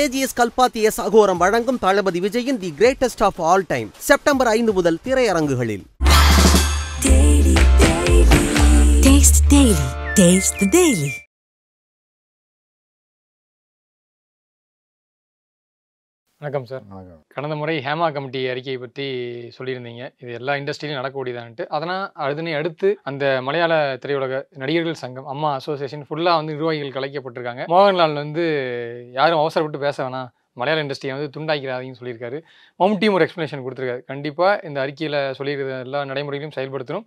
AGS கல்பாத்திய சகோரம் வழங்கும் தளபதி விஜயின் the greatest of all time September ஐந்து முதல் திரையரங்குகளில் டெய்லி வணக்கம் சார் வணக்கம் கடந்த முறை ஹேமா கமிட்டி அறிக்கையை பற்றி சொல்லியிருந்தீங்க இது எல்லா இண்டஸ்ட்ரியிலையும் நடக்கக்கூடியதான்ட்டு அதனால் அதனை அடுத்து அந்த மலையாள திரையுலக நடிகர்கள் சங்கம் அம்மா அசோசியேஷன் ஃபுல்லாக வந்து நிர்வாகிகள் கலைக்கப்பட்டிருக்காங்க மோகன்லால் வந்து யாரும் அவசரப்பட்டு பேச வேணாம் மலையாள இண்டஸ்ட்ரியை வந்து துண்டாக்கிறாதீங்கன்னு சொல்லியிருக்காரு மம்முட்டியும் ஒரு எக்ஸ்ப்ளனேஷன் கொடுத்துருக்காரு கண்டிப்பாக இந்த அறிக்கையில் சொல்லியிருக்கிற எல்லா நடைமுறைகளையும் செயல்படுத்தணும்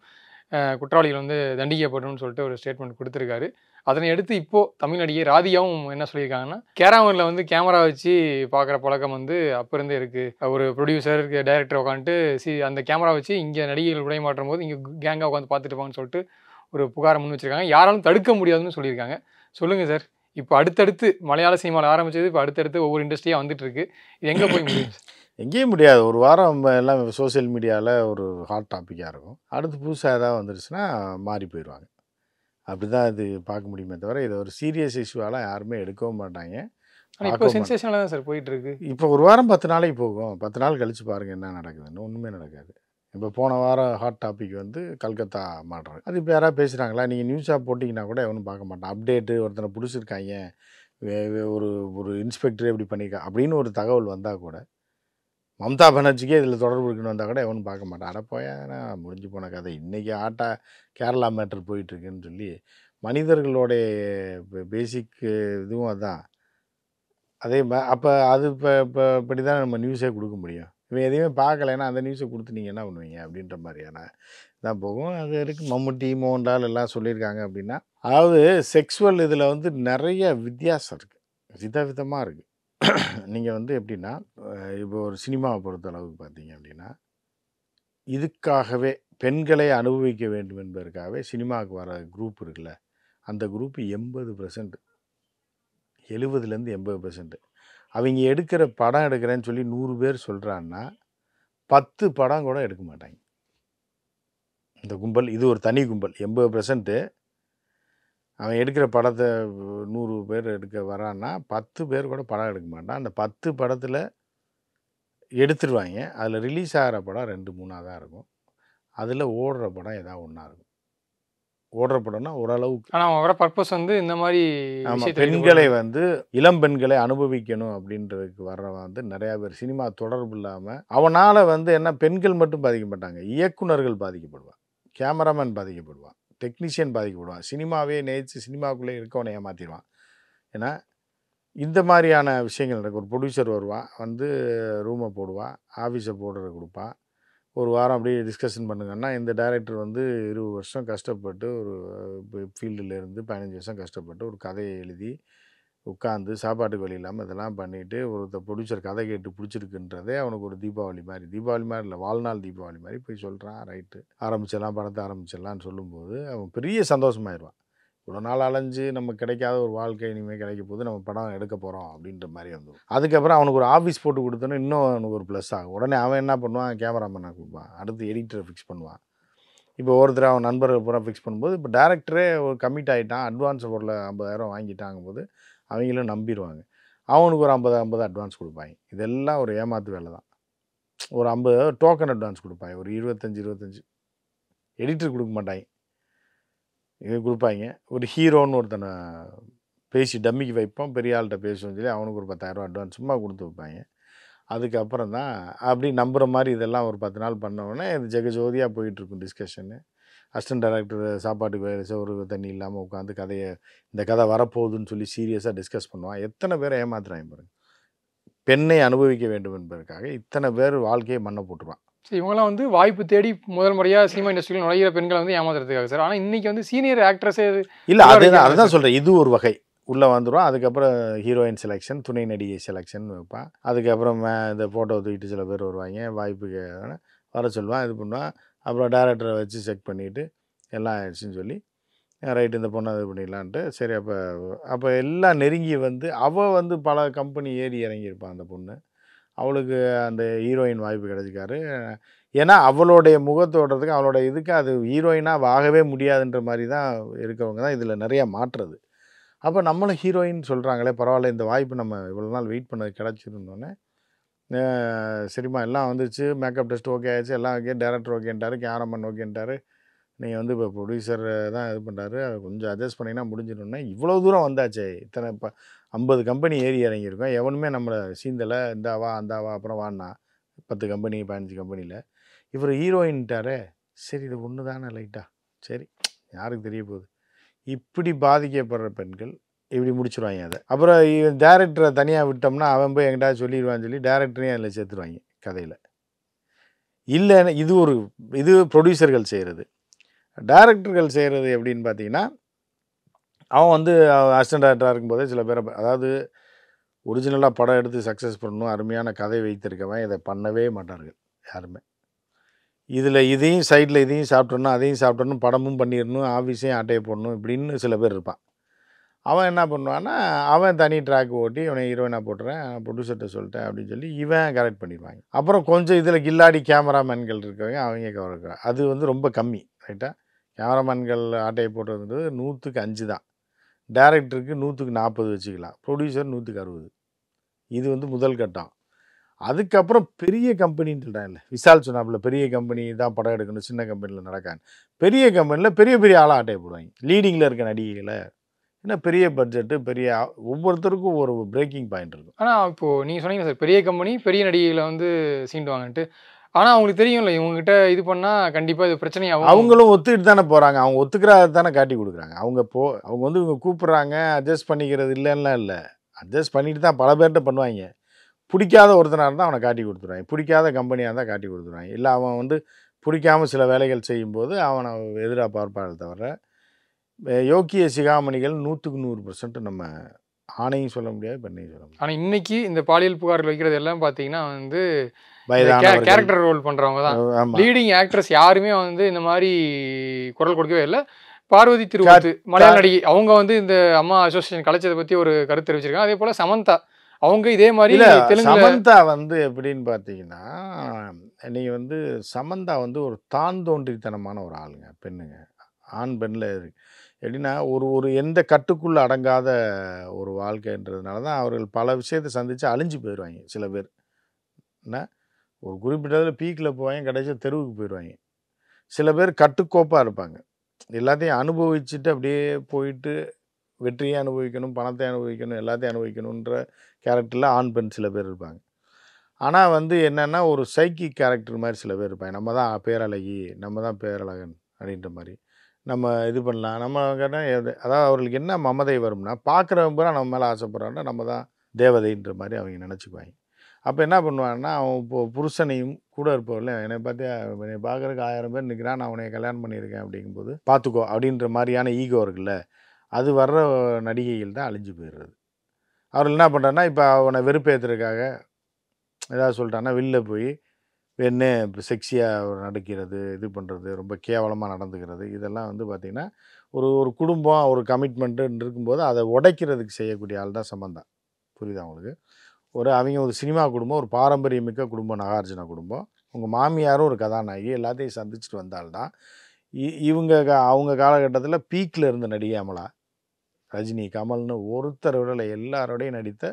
குற்றவாளிகள் வந்து தண்டிக்கப்படணும்னு சொல்லிட்டு ஒரு ஸ்டேட்மெண்ட் கொடுத்துருக்காரு அதனை அடுத்து இப்போது நடிகை ராதியாவும் என்ன சொல்லியிருக்காங்கன்னா கேராமனில் வந்து கேமரா வச்சு பார்க்குற பழக்கம் வந்து அப்போ இருந்தே இருக்குது ஒரு ப்ரொடியூசர் டைரக்டர் உட்காந்துட்டு சி அந்த கேமரா வச்சு இங்கே நடிகைகள் மாற்றும் போது இங்கே கேங்காக உட்காந்து பார்த்துட்டுப்பாங்கன்னு சொல்லிட்டு ஒரு புகாரம் முன் வச்சுருக்காங்க யாராலும் தடுக்க முடியாதுன்னு சொல்லியிருக்காங்க சொல்லுங்கள் சார் இப்போ அடுத்தடுத்து மலையாள சினிமாவில் ஆரம்பித்தது இப்போ அடுத்தடுத்து ஒவ்வொரு இண்டஸ்ட்ரியாக வந்துட்டு இருக்கு இது எங்கே போய் முடியும் எங்கேயும் முடியாது ஒரு வாரம் எல்லாம் சோசியல் மீடியாவில் ஒரு ஹாட் டாப்பிக்காக இருக்கும் அடுத்து புதுசாக ஏதாவது வந்துருச்சுன்னா மாறி போயிடுவாங்க அப்படி தான் இது பார்க்க முடியுமே தவிர இதை ஒரு சீரியஸ் இஷ்யூவெல்லாம் யாருமே எடுக்கவும் மாட்டாங்க இப்போ சென்சேஷனாக தான் சார் போயிட்டுருக்கு இப்போ ஒரு வாரம் பத்து நாளைக்கு போகும் பத்து நாள் கழித்து பாருங்கள் என்ன நடக்குதுன்னு ஒன்றுமே நடக்காது இப்போ போன வாரம் ஹாட் டாபிக் வந்து கல்கத்தா மாட்டுறாங்க அது இப்போ யாராவது பேசுகிறாங்களா நீங்கள் நியூஸாக போட்டிங்கன்னா கூட எவனும் பார்க்க மாட்டான் அப்டேட்டு ஒருத்தனை பிடிச்சிருக்காங்க ஒரு ஒரு இன்ஸ்பெக்டர் எப்படி பண்ணியிருக்கா அப்படின்னு ஒரு தகவல் வந்தால் கூட மம்தா பானர்ஜிக்கே இதில் தொடர்பு இருக்குன்னு வந்தால் கூட எவனும் பார்க்க மாட்டான் அடப்போயானா முடிஞ்சு போன கதை இன்றைக்கி ஆட்டா கேரளா மேட்டர் போயிட்டுருக்குன்னு சொல்லி மனிதர்களுடைய பேசிக் இதுவும் அதுதான் அதே அப்போ அது இப்போ இப்போ இப்படி தான் நம்ம நியூஸே கொடுக்க முடியும் இவன் எதையுமே பார்க்கலைன்னா அந்த நியூஸை கொடுத்து நீங்கள் என்ன பண்ணுவீங்க அப்படின்ற மாதிரியான தான் போகும் அது இருக்குது மம்முட்டி மோகன்லால் எல்லாம் சொல்லியிருக்காங்க அப்படின்னா அதாவது செக்ஸுவல் இதில் வந்து நிறைய வித்தியாசம் இருக்குது விதவிதமாக இருக்குது நீங்கள் வந்து எப்படின்னா இப்போ ஒரு சினிமாவை பொறுத்த அளவுக்கு பார்த்தீங்க அப்படின்னா இதுக்காகவே பெண்களை அனுபவிக்க வேண்டும் என்பதற்காகவே சினிமாவுக்கு வர குரூப் இருக்குல்ல அந்த குரூப் எண்பது பர்சன்ட் எழுபதுலேருந்து எண்பது பர்சன்ட் அவங்க எடுக்கிற படம் எடுக்கிறேன்னு சொல்லி நூறு பேர் சொல்கிறான்னா பத்து படம் கூட எடுக்க மாட்டாங்க இந்த கும்பல் இது ஒரு தனி கும்பல் எண்பது பர்சன்ட்டு அவன் எடுக்கிற படத்தை நூறு பேர் எடுக்க வரான்னா பத்து பேர் கூட படம் எடுக்க மாட்டான் அந்த பத்து படத்தில் எடுத்துருவாங்க அதில் ரிலீஸ் ஆகிற படம் ரெண்டு மூணாக தான் இருக்கும் அதில் ஓடுற படம் ஏதாவது ஒன்றா இருக்கும் ஓடுற படம்னா ஓரளவுக்கு ஆனால் அவங்க பர்பஸ் வந்து இந்த மாதிரி பெண்களை வந்து இளம் பெண்களை அனுபவிக்கணும் அப்படின்றதுக்கு வர்றவன் வந்து நிறையா பேர் சினிமா தொடர்பு இல்லாமல் அவனால் வந்து என்ன பெண்கள் மட்டும் பாதிக்க மாட்டாங்க இயக்குநர்கள் பாதிக்கப்படுவான் கேமராமேன் பாதிக்கப்படுவான் டெக்னீஷியன் பாதிக்கப்படுவான் சினிமாவே நேச்சு சினிமாவுக்குள்ளே இருக்கவனை ஏமாற்றிடுவான் ஏன்னா இந்த மாதிரியான விஷயங்கள் நடக்கும் ஒரு ப்ரொடியூசர் வருவான் வந்து ரூமை போடுவான் ஆஃபீஸை போடுறத கொடுப்பான் ஒரு வாரம் அப்படியே டிஸ்கஷன் பண்ணுங்கன்னா இந்த டைரக்டர் வந்து இருபது வருஷம் கஷ்டப்பட்டு ஒரு ஃபீல்டில் இருந்து பதினஞ்சு வருஷம் கஷ்டப்பட்டு ஒரு கதையை எழுதி உட்காந்து சாப்பாட்டுக்கு வழி இல்லாமல் இதெல்லாம் பண்ணிவிட்டு ஒருத்த ப்ரொடியூசர் கதை கேட்டு பிடிச்சிருக்குன்றதே அவனுக்கு ஒரு தீபாவளி மாதிரி தீபாவளி மாதிரி இல்லை வாழ்நாள் தீபாவளி மாதிரி போய் சொல்கிறான் ரைட்டு ஆரம்பிச்சிடலாம் படத்தை ஆரம்பிச்சிடலான்னு சொல்லும்போது அவன் பெரிய சந்தோஷமாயிடுவான் இவ்வளோ நாள் அலைஞ்சு நம்ம கிடைக்காத ஒரு வாழ்க்கை இனிமேல் கிடைக்க போது நம்ம படம் எடுக்க போகிறோம் அப்படின்ற மாதிரி வந்துடும் அதுக்கப்புறம் அவனுக்கு ஒரு ஆஃபீஸ் போட்டு கொடுத்தோன்னே இன்னும் அவனுக்கு ஒரு ப்ளஸ் ஆகும் உடனே அவன் என்ன பண்ணுவான் கேமராமேனாக கொடுப்பான் அடுத்து எடிட்டரை ஃபிக்ஸ் பண்ணுவான் இப்போ ஒருத்தர் அவன் நண்பர்கள் பூரா ஃபிக்ஸ் பண்ணும்போது இப்போ டேரக்டரே ஒரு கம்மிட் ஆகிட்டான் அட்வான்ஸ் பொருளை ஐம்பதாயிரம் வாங்கிட்டாங்கும்போது போது அவங்களும் நம்பிடுவாங்க அவனுக்கு ஒரு ஐம்பது ஐம்பது அட்வான்ஸ் கொடுப்பாங்க இதெல்லாம் ஒரு ஏமாத்து வேலை தான் ஒரு ஐம்பது டோக்கன் அட்வான்ஸ் கொடுப்பாங்க ஒரு இருபத்தஞ்சி இருபத்தஞ்சி எடிட்டர் கொடுக்க மாட்டாங்க இது கொடுப்பாங்க ஒரு ஹீரோன்னு ஒருத்தனை பேசி டம்மிக்கு வைப்போம் பெரிய ஆள்கிட்ட பேசுவோம் சொல்லி அவனுக்கு ஒரு பத்தாயிரரூவா அட்வான்ஸ் சும்மா கொடுத்து வைப்பாங்க அதுக்கப்புறம் தான் அப்படி நம்புகிற மாதிரி இதெல்லாம் ஒரு பத்து நாள் பண்ணோடனே இது ஜெகஜோதியாக போயிட்டுருக்கும் டிஸ்கஷனு அசிஸ்டன்ட் டேரக்டர் சாப்பாட்டுக்கு வேறு சோறு தண்ணி இல்லாமல் உட்காந்து கதையை இந்த கதை வரப்போகுதுன்னு சொல்லி சீரியஸாக டிஸ்கஸ் பண்ணுவான் எத்தனை பேரை ஏமாத்துறாங்க பாருங்கள் பெண்ணை அனுபவிக்க வேண்டும் என்பதற்காக இத்தனை பேர் வாழ்க்கையை மண்ணை போட்டுருவான் சரி இவங்களாம் வந்து வாய்ப்பு தேடி முதல் முறையாக சினிமா இண்டஸ்ட்ரியில் நுழையிற பெண்களை வந்து ஏமாத்துறதுக்காக சார் ஆனால் இன்றைக்கி வந்து சீனியர் ஆக்ட்ரஸே இல்லை தான் அதுதான் சொல்கிறேன் இது ஒரு வகை உள்ளே வந்துடும் அதுக்கப்புறம் ஹீரோயின் செலெக்ஷன் துணை நடிகை செலெக்ஷன் வைப்பான் அதுக்கப்புறம் இந்த ஃபோட்டோ தூக்கிட்டு சில பேர் வருவாங்க வாய்ப்பு வர சொல்லுவான் இது பண்ணுவான் அப்புறம் டேரக்டரை வச்சு செக் பண்ணிவிட்டு எல்லாம் ஆயிடுச்சுன்னு சொல்லி ரைட் இந்த பொண்ணை இது பண்ணிடலான்ட்டு சரி அப்போ அப்போ எல்லாம் நெருங்கி வந்து அவள் வந்து பல கம்பெனி ஏறி இறங்கியிருப்பான் அந்த பொண்ணு அவளுக்கு அந்த ஹீரோயின் வாய்ப்பு கிடைச்சிக்காரு ஏன்னா அவளுடைய முகத்தோடுறதுக்கு அவளோட இதுக்கு அது ஹீரோயினாக ஆகவே முடியாதுன்ற மாதிரி தான் இருக்கிறவங்க தான் இதில் நிறையா மாற்றுறது அப்போ நம்மளும் ஹீரோயின் சொல்கிறாங்களே பரவாயில்ல இந்த வாய்ப்பு நம்ம இவ்வளோ நாள் வெயிட் பண்ணது கிடச்சிருந்தோன்னே சினிமா எல்லாம் வந்துச்சு மேக்கப் டெஸ்ட் ஓகே ஆயிடுச்சு எல்லாம் ஓகே டேரக்டர் ஓகேன்ட்டார் கேமராமேன் ஓகேன்ட்டார் நீங்கள் வந்து இப்போ ப்ரொடியூசர் தான் இது பண்ணுறாரு அதை கொஞ்சம் அட்ஜஸ்ட் பண்ணிங்கன்னா முடிஞ்சிடணும்னா இவ்வளோ தூரம் வந்தாச்சே இத்தனை இப்போ ஐம்பது கம்பெனி ஏறி இறங்கியிருக்கோம் எவனுமே நம்மளை சீந்தலை இந்தாவா அந்தாவா அப்புறம் வாண்ணா பத்து கம்பெனி பதினஞ்சு கம்பெனியில் இவர் ஹீரோயின்ட்டாரே சரி இது ஒன்று தானே லைட்டாக சரி யாருக்கு தெரிய போகுது இப்படி பாதிக்கப்படுற பெண்கள் இப்படி முடிச்சுருவாங்க அதை அப்புறம் டேரக்டரை தனியாக விட்டோம்னா அவன் போய் எங்கிட்ட சொல்லிடுவான்னு சொல்லி டேரக்டரையும் அதில் சேர்த்துருவாங்க கதையில் இல்லைன்னு இது ஒரு இது ப்ரொடியூசர்கள் செய்கிறது டேரக்டர்கள் செய்கிறது எப்படின்னு பார்த்தீங்கன்னா அவன் வந்து அசிஸ்டன்ட் டேரக்டராக இருக்கும்போதே சில பேரை அதாவது ஒரிஜினலாக படம் எடுத்து சக்ஸஸ் பண்ணணும் அருமையான கதை வைத்திருக்கவன் இதை பண்ணவே மாட்டார்கள் யாருமே இதில் இதையும் சைடில் இதையும் சாப்பிட்றணும் அதையும் சாப்பிட்றணும் படமும் பண்ணிடணும் ஆஃபீஸையும் அட்டையை போடணும் இப்படின்னு சில பேர் இருப்பான் அவன் என்ன பண்ணுவான்னா அவன் தனி ட்ராக் ஓட்டி இவனை ஹீரோயினாக போட்டுறேன் ப்ரொடியூசர்கிட்ட சொல்லிட்டேன் அப்படின்னு சொல்லி இவன் கரெக்ட் பண்ணிடுவாங்க அப்புறம் கொஞ்சம் இதில் கில்லாடி கேமராமேன்கள் இருக்கவங்க அவங்க கவர் அது வந்து ரொம்ப கம்மி ரைட்டாக கேமராமேன்கள் ஆட்டையை போட்டுறது நூற்றுக்கு அஞ்சு தான் டேரக்டருக்கு நூற்றுக்கு நாற்பது வச்சுக்கலாம் ப்ரொடியூசர் நூற்றுக்கு அறுபது இது வந்து முதல் கட்டம் அதுக்கப்புறம் பெரிய கம்பெனின்னு சொல்கிறேன் இல்லை விசால் சொன்னாப்பில் பெரிய கம்பெனி தான் படம் எடுக்கணும் சின்ன கம்பெனியில் நடக்கான்னு பெரிய கம்பெனியில் பெரிய பெரிய ஆளாக ஆட்டையை போடுவாங்க லீடிங்கில் இருக்க நடிகைகளை ஏன்னா பெரிய பட்ஜெட்டு பெரிய ஒவ்வொருத்தருக்கும் ஒரு பிரேக்கிங் பாயிண்ட் இருக்கும் ஆனால் இப்போது நீங்கள் சொன்னீங்க சார் பெரிய கம்பெனி பெரிய நடிகையில் வந்து வாங்கன்ட்டு ஆனால் அவங்களுக்கு தெரியும்ல இவங்ககிட்ட இது பண்ணால் கண்டிப்பாக இது பிரச்சனையாகும் அவங்களும் ஒத்துக்கிட்டு தானே போகிறாங்க அவங்க ஒத்துக்கிறாத தானே காட்டி கொடுக்குறாங்க அவங்க போ அவங்க வந்து இவங்க கூப்பிட்றாங்க அட்ஜஸ்ட் பண்ணிக்கிறது இல்லைன்னா இல்லை அட்ஜஸ்ட் பண்ணிட்டு தான் பல பேர்கிட்ட பண்ணுவாங்க பிடிக்காத ஒருத்தனாக இருந்தால் அவனை காட்டி கொடுத்துருவாங்க பிடிக்காத கம்பெனியாக இருந்தால் காட்டி கொடுத்துருவாங்க இல்லை அவன் வந்து பிடிக்காமல் சில வேலைகள் செய்யும்போது அவனை எதிராக பார்ப்பார்கள் தவிர யோக்கிய சிகாமணிகள் நூற்றுக்கு நூறு பர்சன்ட் நம்ம ஆணையும் சொல்ல முடியாது பெண்ணையும் சொல்ல முடியாது ஆனால் இன்னைக்கு இந்த பாலியல் புகார்கள் வைக்கிறது எல்லாம் பார்த்தீங்கன்னா வந்து கேரக்டர் ரோல் பண்ணுறவங்க தான் லீடிங் ஆக்ட்ரஸ் யாருமே வந்து இந்த மாதிரி குரல் கொடுக்கவே இல்லை பார்வதி திருவாத்து மலையாள நடிகை அவங்க வந்து இந்த அம்மா அசோசியேஷன் கலைச்சதை பற்றி ஒரு கருத்து தெரிவிச்சிருக்காங்க அதே போல் சமந்தா அவங்க இதே மாதிரி தெலுங்கு சமந்தா வந்து எப்படின்னு பார்த்தீங்கன்னா நீங்கள் வந்து சமந்தா வந்து ஒரு தான் தோன்றித்தனமான ஒரு ஆளுங்க பெண்ணுங்க ஆண் பெண்ணில் இருக்குது எப்படின்னா ஒரு ஒரு எந்த கட்டுக்குள்ளே அடங்காத ஒரு வாழ்க்கைன்றதுனால தான் அவர்கள் பல விஷயத்தை சந்தித்து அழிஞ்சு போயிடுவாங்க சில பேர் என்ன ஒரு குறிப்பிட்டதில் பீக்கில் போவாங்க கடைசியாக தெருவுக்கு போயிடுவாங்க சில பேர் கட்டுக்கோப்பாக இருப்பாங்க எல்லாத்தையும் அனுபவிச்சுட்டு அப்படியே போயிட்டு வெற்றியை அனுபவிக்கணும் பணத்தை அனுபவிக்கணும் எல்லாத்தையும் அனுபவிக்கணுன்ற கேரக்டரில் ஆண் பெண் சில பேர் இருப்பாங்க ஆனால் வந்து என்னென்னா ஒரு சைக்கிக் கேரக்டர் மாதிரி சில பேர் இருப்பாங்க நம்ம தான் பேரழகி நம்ம தான் பேரழகன் அப்படின்ற மாதிரி நம்ம இது பண்ணலாம் நம்ம எது அதாவது அவர்களுக்கு என்ன மமதை வரும்னா பார்க்குறவங்க பூரா நம்ம மேலே ஆசைப்பட்றாங்கன்னா நம்ம தான் தேவதைன்ற மாதிரி அவங்க நினச்சிக்குவாங்க அப்போ என்ன பண்ணுவாங்கன்னா அவன் இப்போ புருஷனையும் கூட இருப்பவர்கள் என்னை பார்த்து என்னை பார்க்குறதுக்கு ஆயிரம் பேர் நிற்கிறான் நான் உனைய கல்யாணம் பண்ணியிருக்கேன் அப்படிங்கும்போது பார்த்துக்கோ அப்படின்ற மாதிரியான ஈகோ இருக்குல்ல அது வர்ற நடிகைகள் தான் அழிஞ்சு போயிடுறது அவர் என்ன பண்ணுறான்னா இப்போ அவனை வெறுப்பேற்றுறதுக்காக ஏதாவது சொல்லிட்டான்னா வெளில போய் என்ன செக்ஸியாக நடிக்கிறது இது பண்ணுறது ரொம்ப கேவலமாக நடந்துக்கிறது இதெல்லாம் வந்து பார்த்திங்கன்னா ஒரு ஒரு குடும்பம் ஒரு கமிட்மெண்ட்டுன்னு இருக்கும்போது அதை உடைக்கிறதுக்கு செய்யக்கூடிய ஆள் தான் சம்பந்தம் புரியுதா அவங்களுக்கு ஒரு அவங்க ஒரு சினிமா குடும்பம் ஒரு பாரம்பரியமிக்க குடும்பம் நாகார்ஜுன குடும்பம் உங்கள் மாமியாரும் ஒரு கதாநாயகி எல்லாத்தையும் சந்திச்சுட்டு வந்தால்தான் இ இவங்க அவங்க காலகட்டத்தில் பீக்கில் இருந்த நடிகை அமலா ரஜினி கமல்னு ஒருத்தர் விடலை எல்லாரோடையும் நடித்த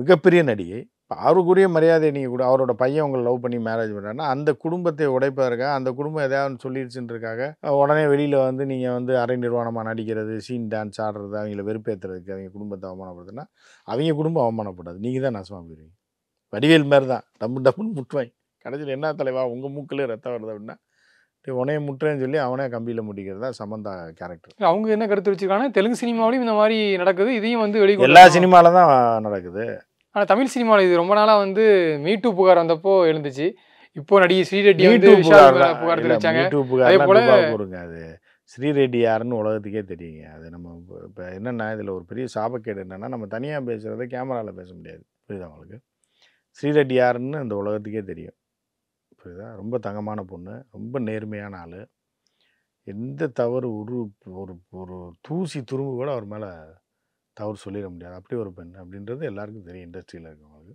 மிகப்பெரிய நடிகை இப்போ அவருக்குரிய மரியாதை நீங்கள் கூட அவரோட பையன் உங்களை லவ் பண்ணி மேரேஜ் பண்ணுறாங்கன்னா அந்த குடும்பத்தை உடைப்பதற்காக அந்த குடும்பம் எதாவது சொல்லிடுச்சுன்றக்காக உடனே வெளியில் வந்து நீங்கள் வந்து அரை நிர்வாணமாக நடிக்கிறது சீன் டான்ஸ் ஆடுறது அவங்கள வெறுப்பேற்றுறதுக்கு அவங்க குடும்பத்தை அவமானப்படுதுன்னா அவங்க குடும்பம் அவமானப்படாது நீங்கள் தான் நாசமாக போயிடுவீங்க வடிவேல் மாதிரி தான் டப்பு டப்புன்னு முட்டுவாங்க கடைசியில் என்ன தலைவா உங்கள் மூக்கில் ரத்தம் வருது அப்படின்னா உனைய முட்டுறேன்னு சொல்லி அவனே கம்பியில் முடிக்கிறது தான் சம்மந்தா கேரக்டர் அவங்க என்ன கருத்து வச்சுருக்காங்கன்னா தெலுங்கு சினிமாவிலையும் இந்த மாதிரி நடக்குது இதையும் வந்து வெளியே எல்லா சினிமாவில் தான் நடக்குது ஆனால் தமிழ் சினிமாவில் இது ரொம்ப நாளாக வந்து மீட்டு புகார் வந்தப்போ எழுந்துச்சு இப்போ நடிகை ஸ்ரீரெட்டி வந்து புகார் தெரிவிச்சாங்க அதே போல அது ஸ்ரீரெட்டி யாருன்னு உலகத்துக்கே தெரியுங்க அது நம்ம இப்போ என்னென்னா இதில் ஒரு பெரிய சாபக்கேடு என்னென்னா நம்ம தனியாக பேசுகிறத கேமராவில் பேச முடியாது புரியுதா உங்களுக்கு ஸ்ரீரெட்டி யாருன்னு இந்த உலகத்துக்கே தெரியும் புரியுதா ரொம்ப தங்கமான பொண்ணு ரொம்ப நேர்மையான ஆள் எந்த தவறு ஒரு ஒரு ஒரு தூசி துரும்பு கூட அவர் மேலே தவறு சொல்லிட முடியாது அப்படி ஒரு பெண் அப்படின்றது எல்லாருக்கும் தெரியும் இண்டஸ்ட்ரியில் இருக்கவங்களுக்கு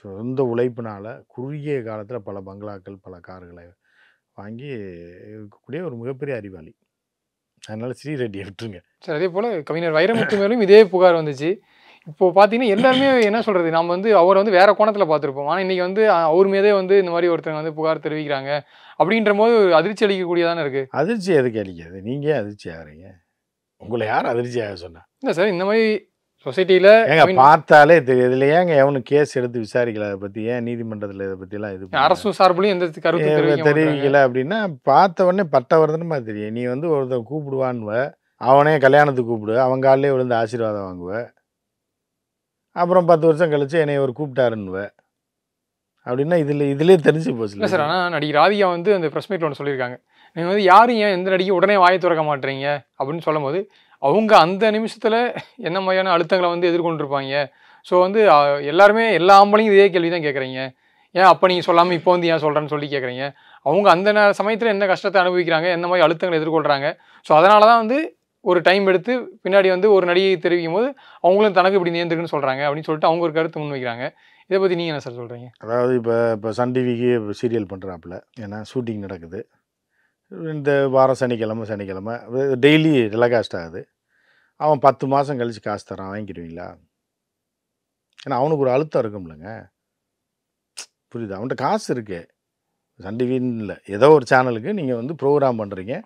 சொந்த உழைப்பினால் குறுகிய காலத்தில் பல பங்களாக்கள் பல கார்களை வாங்கி இருக்கக்கூடிய ஒரு மிகப்பெரிய அறிவாளி அதனால் ஸ்ரீரெட்டியை விட்டுருங்க சரி அதே போல் கவிஞர் வைரமுத்து மேலும் இதே புகார் வந்துச்சு இப்போது பார்த்தீங்கன்னா எல்லாருமே என்ன சொல்கிறது நம்ம வந்து அவரை வந்து வேறு கோணத்தில் பார்த்துருப்போம் ஆனால் இன்றைக்கி வந்து அவர் மீதே வந்து இந்த மாதிரி ஒருத்தங்க வந்து புகார் தெரிவிக்கிறாங்க அப்படின்ற போது அதிர்ச்சி அளிக்கக்கூடியதானே இருக்குது அதிர்ச்சி எதுக்கு அளிக்காது நீங்கள் அதிர்ச்சி ஆகிறீங்க உங்களை யார் அதிர்ச்சியாக சொன்னா இல்லை சார் இந்த மாதிரி சொசைட்டியில் ஏங்க பார்த்தாலே தெரியும் இதில் ஏங்க எவனும் கேஸ் எடுத்து விசாரிக்கல அதை பற்றி ஏன் நீதிமன்றத்தில் இதை பற்றிலாம் இது அரசு சார்பிலையும் எந்த கருத்து தெரிவிக்கல அப்படின்னா பார்த்த உடனே பட்டவர்தனமாக தெரியும் நீ வந்து ஒருத்தன் கூப்பிடுவான்வ அவனே கல்யாணத்துக்கு கூப்பிடு அவன் காலிலே விழுந்து ஆசீர்வாதம் வாங்குவ அப்புறம் பத்து வருஷம் கழிச்சு என்னை ஒரு கூப்பிட்டாருன்னுவ அப்படின்னா இதில் இதிலே தெரிஞ்சு போச்சு இல்லை சார் ஆனால் நடிகை ராதிகா வந்து அந்த ப்ரெஸ் மீட்டில் ஒன்று சொல்லியிருக்காங்க நீங்கள் வந்து யாரும் ஏன் எந்த நடிகை உடனே வாயை திறக்க மாட்டேறீங்க அப்படின்னு சொல்லும் போது அவங்க அந்த நிமிஷத்தில் என்ன மாதிரியான அழுத்தங்களை வந்து எதிர்கொண்டிருப்பாங்க ஸோ வந்து எல்லாருமே எல்லா ஆம்பளையும் இதே கேள்வி தான் கேட்குறீங்க ஏன் அப்போ நீங்கள் சொல்லாமல் இப்போ வந்து ஏன் சொல்கிறேன்னு சொல்லி கேட்குறீங்க அவங்க அந்த சமயத்தில் என்ன கஷ்டத்தை அனுபவிக்கிறாங்க என்ன மாதிரி அழுத்தங்களை எதிர்கொள்கிறாங்க ஸோ அதனால தான் வந்து ஒரு டைம் எடுத்து பின்னாடி வந்து ஒரு நடிகை தெரிவிக்கும் போது அவங்களும் தனக்கு இப்படி நேர்ந்துருக்குன்னு சொல்கிறாங்க அப்படின்னு சொல்லிட்டு அவங்க ஒரு கருத்து முன்வைக்கிறாங்க இதை பற்றி நீங்கள் என்ன சார் சொல்கிறீங்க அதாவது இப்போ இப்போ சன் டிவிக்கு சீரியல் பண்ணுறாப்புல ஏன்னா ஷூட்டிங் நடக்குது இந்த வாரம் சனிக்கிழமை சனிக்கிழமை டெய்லி டெலகாஸ்ட் ஆகுது அவன் பத்து மாதம் கழித்து காசு தரான் வாங்கிக்கிடுவீங்களா ஏன்னா அவனுக்கு ஒரு அழுத்தம் இருக்கும்லங்க புரியுது அவன்கிட்ட காசு இருக்குது சன் டிவின்னு இல்லை ஏதோ ஒரு சேனலுக்கு நீங்கள் வந்து ப்ரோக்ராம் பண்ணுறீங்க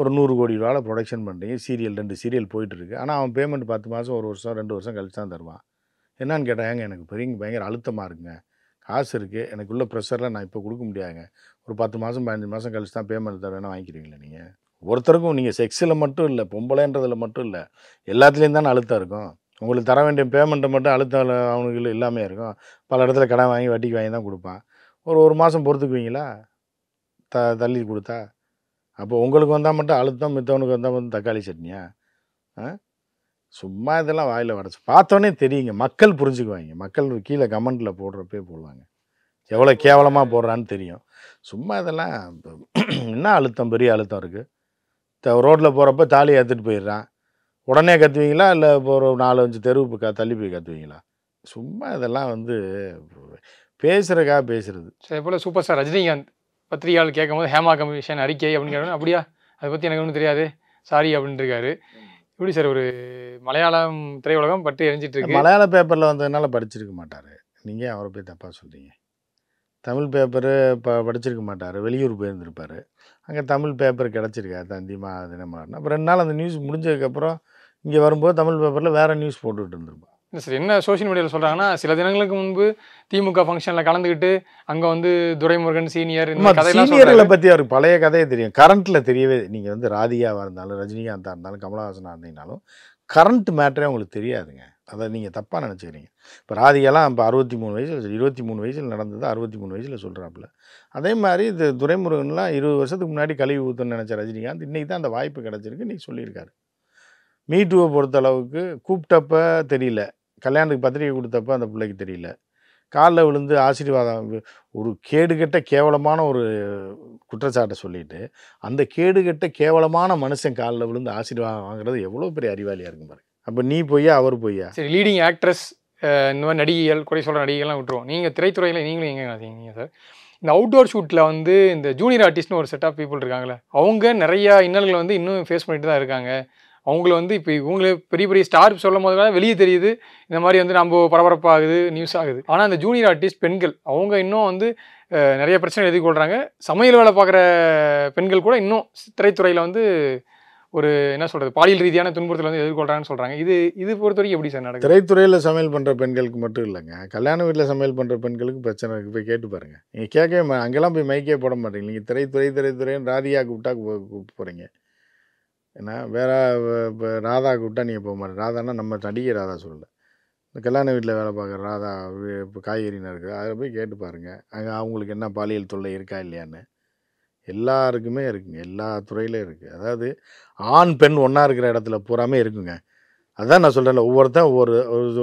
ஒரு நூறு கோடி ரூபாவில் ப்ரொடக்ஷன் பண்ணுறீங்க சீரியல் ரெண்டு சீரியல் போயிட்டுருக்கு ஆனால் அவன் பேமெண்ட் பத்து மாதம் ஒரு வருஷம் ரெண்டு வருஷம் கழிச்சு தான் தருவான் என்னன்னு கேட்டாங்க எனக்கு பெரிய பயங்கர அழுத்தமாக இருக்குங்க காசு இருக்குது எனக்கு உள்ள ப்ரெஷரில் நான் இப்போ கொடுக்க முடியாதுங்க ஒரு பத்து மாதம் பதினஞ்சு மாதம் கழிச்சு தான் பேமெண்ட் தரவேனா வாங்கிக்கிறீங்களே நீங்கள் ஒருத்தருக்கும் நீங்கள் செக்ஸில் மட்டும் இல்லை பொம்பளைன்றதில் மட்டும் இல்லை எல்லாத்துலேயும் தானே அழுத்தம் இருக்கும் உங்களுக்கு தர வேண்டிய பேமெண்ட்டை மட்டும் அழுத்தம் அவனுக்கு இல்லாமல் இருக்கும் பல இடத்துல கடன் வாங்கி வட்டிக்கு வாங்கி தான் கொடுப்பான் ஒரு ஒரு மாதம் பொறுத்துக்குவீங்களா த தள்ளி கொடுத்தா அப்போ உங்களுக்கு வந்தால் மட்டும் அழுத்தம் மித்தவனுக்கு வந்தால் மட்டும் தக்காளி சட்னியா ஆ சும்மா இதெல்லாம் வாயில் வடச்சு பார்த்தோன்னே தெரியுங்க மக்கள் புரிஞ்சுக்குவாங்க மக்கள் கீழே கமெண்டில் போடுறப்பே போடுவாங்க எவ்வளோ கேவலமாக போடுறான்னு தெரியும் சும்மா இதெல்லாம் என்ன அழுத்தம் பெரிய அழுத்தம் இருக்குது ரோட்டில் போகிறப்ப தாலி ஏற்றுட்டு போயிடுறான் உடனே கற்றுவீங்களா இல்லை இப்போ ஒரு நாலு அஞ்சு தெருவு தள்ளி போய் கற்றுவீங்களா சும்மா இதெல்லாம் வந்து பேசுகிறக்காக பேசுகிறது சரி போல் சூப்பர் ஸ்டார் ரஜினிகாந்த் பத்திரிகையாளர் கேட்கும் போது ஹேமா கமிஷன் அறிக்கை அப்படின்னு கேட்கணும் அப்படியா அதை பற்றி எனக்கு ஒன்றும் தெரியாது சாரி அப்படின்ட்டுருக்காரு எப்படி சார் ஒரு மலையாளம் திரையுலகம் பற்றி எரிஞ்சிட்டு இருக்கு மலையாள பேப்பரில் வந்ததுனால படிச்சிருக்க மாட்டார் நீங்கள் அவரை போய் தப்பாக சொல்கிறீங்க தமிழ் பேப்பரு ப படிச்சிருக்க மாட்டார் வெளியூர் போயிருந்திருப்பார் அங்கே தமிழ் பேப்பர் கிடச்சிருக்கா தந்திமா தினமாக அப்புறம் ரெண்டு நாள் அந்த நியூஸ் முடிஞ்சதுக்கப்புறம் இங்கே வரும்போது தமிழ் பேப்பரில் வேறு நியூஸ் போட்டுக்கிட்டு இருந்திருப்பான் இல்லை சார் என்ன சோஷியல் மீடியாவில் சொல்கிறாங்கன்னா சில தினங்களுக்கு முன்பு திமுக ஃபங்க்ஷனில் கலந்துக்கிட்டு அங்கே வந்து துரைமுருகன் சீனியர் இந்த சீனியர்களை பற்றி அவருக்கு பழைய கதையை தெரியும் கரண்ட்டில் தெரியவே நீங்கள் வந்து ராதிகாவாக இருந்தாலும் ரஜினிகாந்தாக இருந்தாலும் கமலஹாசனாக இருந்தீங்கனாலும் கரண்ட் மேட்டரே உங்களுக்கு தெரியாதுங்க அதை நீங்கள் தப்பாக நினச்சிக்கிறீங்க இப்போ ராதிகாலாம் இப்போ அறுபத்தி மூணு வயசில் இருபத்தி மூணு வயசில் நடந்தது அறுபத்தி மூணு வயசில் சொல்கிறாப்புல அதே மாதிரி இது துரைமுருகன்லாம் இருபது வருஷத்துக்கு முன்னாடி கழிவு ஊற்றுன்னு நினச்ச ரஜினிகாந்த் இன்றைக்கி தான் அந்த வாய்ப்பு கிடச்சிருக்கு இன்றைக்கி சொல்லியிருக்காரு மீட்டுவை பொறுத்தளவுக்கு கூப்பிட்டப்போ தெரியல கல்யாணத்துக்கு பத்திரிகை கொடுத்தப்போ அந்த பிள்ளைக்கு தெரியல காலில் விழுந்து ஆசீர்வாதம் ஒரு கேடுகட்ட கேவலமான ஒரு குற்றச்சாட்டை சொல்லிட்டு அந்த கேடுகட்ட கேவலமான மனுஷன் காலில் விழுந்து ஆசீர்வாதம் வாங்குறது எவ்வளோ பெரிய அறிவாளியாக இருக்கும் பாருங்க அப்போ நீ பொய்யா அவர் பொய்யா சரி லீடிங் ஆக்ட்ரஸ் இந்த மாதிரி நடிகைகள் குறை சொல்கிற நடிகைகள்லாம் விட்டுருவோம் நீங்கள் திரைத்துறையில் நீங்களும் எங்கே செய்யுங்க சார் இந்த அவுட்டோர் ஷூட்டில் வந்து இந்த ஜூனியர் ஆர்டிஸ்ட்னு ஒரு செட் ஆஃப் பீப்புள் இருக்காங்களே அவங்க நிறையா இன்னல்களை வந்து இன்னும் ஃபேஸ் பண்ணிட்டு தான் இருக்காங்க அவங்கள வந்து இப்போ இவங்களே பெரிய பெரிய ஸ்டார் சொல்லும் போது வெளியே தெரியுது இந்த மாதிரி வந்து நம்ம பரபரப்பாகுது நியூஸ் ஆகுது ஆனால் அந்த ஜூனியர் ஆர்டிஸ்ட் பெண்கள் அவங்க இன்னும் வந்து நிறைய பிரச்சனை எதிர்கொள்கிறாங்க சமையல் வேலை பார்க்குற பெண்கள் கூட இன்னும் திரைத்துறையில் வந்து ஒரு என்ன சொல்கிறது பாலியல் ரீதியான துன்புறுத்தல் வந்து எதிர்கொள்கிறாங்கன்னு சொல்கிறாங்க இது இது பொறுத்த வரைக்கும் எப்படி சார் நடக்குது திரைத்துறையில் சமையல் பண்ணுற பெண்களுக்கு மட்டும் இல்லைங்க கல்யாண வீட்டில் சமையல் பண்ணுற பெண்களுக்கு பிரச்சனை இருக்குது போய் கேட்டு பாருங்கள் நீங்கள் கேட்கவே அங்கெல்லாம் போய் மைக்கே போட மாட்டீங்க நீங்கள் திரைத்துறை திரைத்துறைன்னு ராதியா கூப்பிட்டா போகிறீங்க ஏன்னா வேற இப்போ ராதா கூப்பிட்டா நீங்கள் போக மாட்டேன் ராதான்னா நம்ம நடிகை ராதா சொல்லலை இந்த கல்யாண வீட்டில் வேலை பார்க்குற ராதா இப்போ காய்கறினா இருக்குது அதில் போய் கேட்டு பாருங்கள் அங்கே அவங்களுக்கு என்ன பாலியல் தொல்லை இருக்கா இல்லையான்னு எல்லாருக்குமே இருக்குங்க எல்லா துறையிலும் இருக்குது அதாவது ஆண் பெண் ஒன்றா இருக்கிற இடத்துல பூராமே இருக்குங்க அதுதான் நான் சொல்கிறேன் ஒவ்வொருத்தன் ஒரு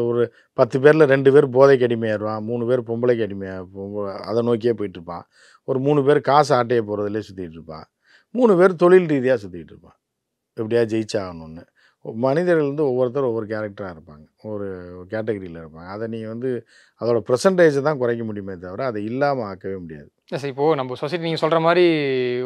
ஒரு பத்து பேரில் ரெண்டு பேர் போதைக்கு அடிமையாகிடுவான் மூணு பேர் பொம்பளைக்கு அடிமையாக அதை நோக்கியே போயிட்டுருப்பான் ஒரு மூணு பேர் காசு ஆட்டையை போகிறதுலே சுற்றிட்டு இருப்பான் மூணு பேர் தொழில் ரீதியாக சுற்றிட்டு இருப்பான் எப்படியா ஜெயிச்சாகணும்னு மனிதர்கள் வந்து ஒவ்வொருத்தர் ஒவ்வொரு கேரக்டராக இருப்பாங்க ஒரு கேட்டகரியில் இருப்பாங்க அதை நீங்கள் வந்து அதோடய ப்ரெசன்டேஜை தான் குறைக்க முடியுமே தவிர அதை இல்லாமல் ஆக்கவே முடியாது சார் இப்போது நம்ம சொசைட்டி நீங்கள் சொல்கிற மாதிரி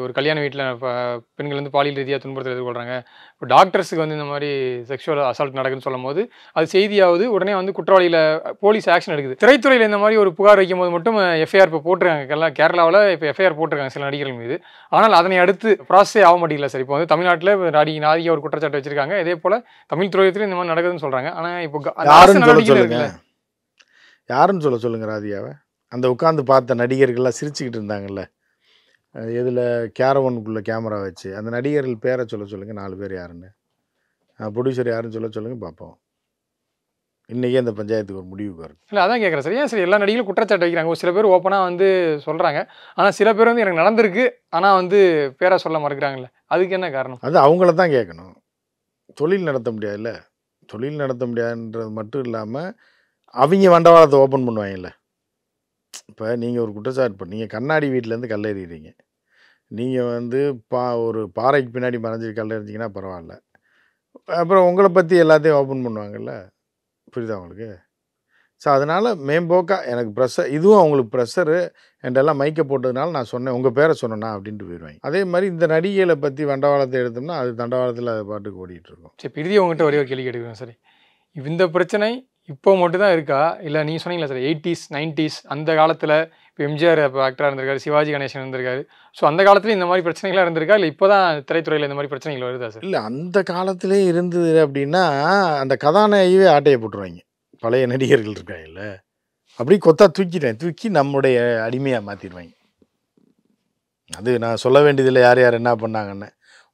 ஒரு கல்யாண வீட்டில் இப்போ பெண்கள் வந்து பாலியல் ரீதியாக துன்புறுத்தல் எதிர்கொள்கிறாங்க இப்போ டாக்டர்ஸுக்கு வந்து இந்த மாதிரி செக்ஷுவல் அசால்ட் நடக்குதுன்னு சொல்லும் போது அது செய்தியாவது உடனே வந்து குற்றவாளியில் போலீஸ் ஆக்ஷன் எடுக்குது திரைத்துறையில் இந்த மாதிரி ஒரு புகார் வைக்கும் போது மட்டும் எஃப்ஐஆர் இப்போ போட்டிருக்காங்க எல்லாம் கேரளாவில் இப்போ எஃப்ஐஆர் போட்டிருக்காங்க சில நடிகர்கள் மீது ஆனால் அதனை அடுத்து ப்ராசஸே ஆக மாட்டேங்கல சார் இப்போ வந்து தமிழ்நாட்டில் இப்போ நாதிக ஒரு குற்றச்சாட்டு வச்சிருக்காங்க இதே போல் தமிழ் துறையத்தில் இந்த மாதிரி நடக்குதுன்னு சொல்கிறாங்க ஆனால் இப்போ யாருன்னு சொல்ல சொல்லுங்கள் யாருன்னு சொல்ல ராதியாவை அந்த உட்காந்து பார்த்த நடிகர்கள்லாம் சிரிச்சுக்கிட்டு இருந்தாங்கல்ல இதில் கேரவனுக்குள்ள கேமரா வச்சு அந்த நடிகர்கள் பேரை சொல்ல சொல்லுங்கள் நாலு பேர் யாருன்னு ப்ரொடியூசர் யாருன்னு சொல்ல சொல்லுங்கள் பார்ப்போம் இன்றைக்கே அந்த பஞ்சாயத்துக்கு ஒரு முடிவு வரும் இல்லை அதான் கேட்குறேன் சார் ஏன் சரி எல்லா நடிகளும் குற்றச்சாட்டு வைக்கிறாங்க சில பேர் ஓப்பனாக வந்து சொல்கிறாங்க ஆனால் சில பேர் வந்து எனக்கு நடந்திருக்கு ஆனால் வந்து பேரை சொல்ல மறுக்கிறாங்கல்ல அதுக்கு என்ன காரணம் அது அவங்கள தான் கேட்கணும் தொழில் நடத்த முடியாதுல்ல தொழில் நடத்த முடியாதுன்றது மட்டும் இல்லாமல் அவங்க வண்டவாளத்தை ஓப்பன் பண்ணுவாங்கல்ல இப்போ நீங்கள் ஒரு குற்றச்சாட்டு இப்போ நீங்கள் கண்ணாடி வீட்டிலேருந்து கல் எறிகிறீங்க நீங்கள் வந்து பா ஒரு பாறைக்கு பின்னாடி மறைஞ்சிரு கல் எறிஞ்சிங்கன்னா பரவாயில்ல அப்புறம் உங்களை பற்றி எல்லாத்தையும் ஓப்பன் பண்ணுவாங்கள்ல புரியுதா உங்களுக்கு ஸோ அதனால் மேம்போக்காக எனக்கு ப்ரெஷர் இதுவும் அவங்களுக்கு ப்ரெஷரு என்றெல்லாம் மைக்கை போட்டதுனால நான் சொன்னேன் உங்கள் பேரை சொன்னா அப்படின்ட்டு போயிடுவாங்க அதே மாதிரி இந்த நடிகைகளை பற்றி வண்டவாளத்தை எடுத்தோம்னா அது தண்டவாளத்தில் அது பாட்டுக்கு ஓடிட்டுருக்கோம் இருக்கும் சரி பிரிதி உங்கள்கிட்ட ஒரே கேள்வி கேட்டுக்கிறேன் சரி இந்த பிரச்சனை இப்போ மட்டும் தான் இருக்கா இல்லை நீங்கள் சொன்னீங்களா சார் எயிட்டிஸ் நைன்டிஸ் அந்த காலத்தில் இப்போ எம்ஜிஆர் இப்போ ஆக்டராக இருந்திருக்காரு சிவாஜி கணேசன் இருந்திருக்காரு ஸோ அந்த காலத்துலேயும் இந்த மாதிரி பிரச்சனைகளாக இருந்திருக்கா இல்லை இப்போ தான் திரைத்துறையில் இந்த மாதிரி பிரச்சனைகள் வருதா சார் இல்லை அந்த காலத்திலே இருந்தது அப்படின்னா அந்த கதாநாயகவே ஆட்டையை போட்டுருவாங்க பழைய நடிகர்கள் இல்லை அப்படி கொத்தா தூக்கிட்டேன் தூக்கி நம்முடைய அடிமையாக மாற்றிடுவாங்க அது நான் சொல்ல வேண்டியதில்லை யார் யார் என்ன பண்ணாங்கன்னு